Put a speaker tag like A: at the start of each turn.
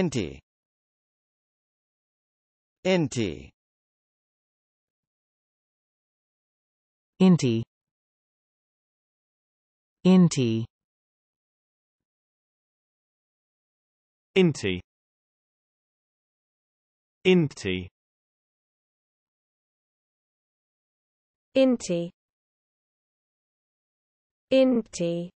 A: Inti Inti Inti Inti Inti Inti Inti Inti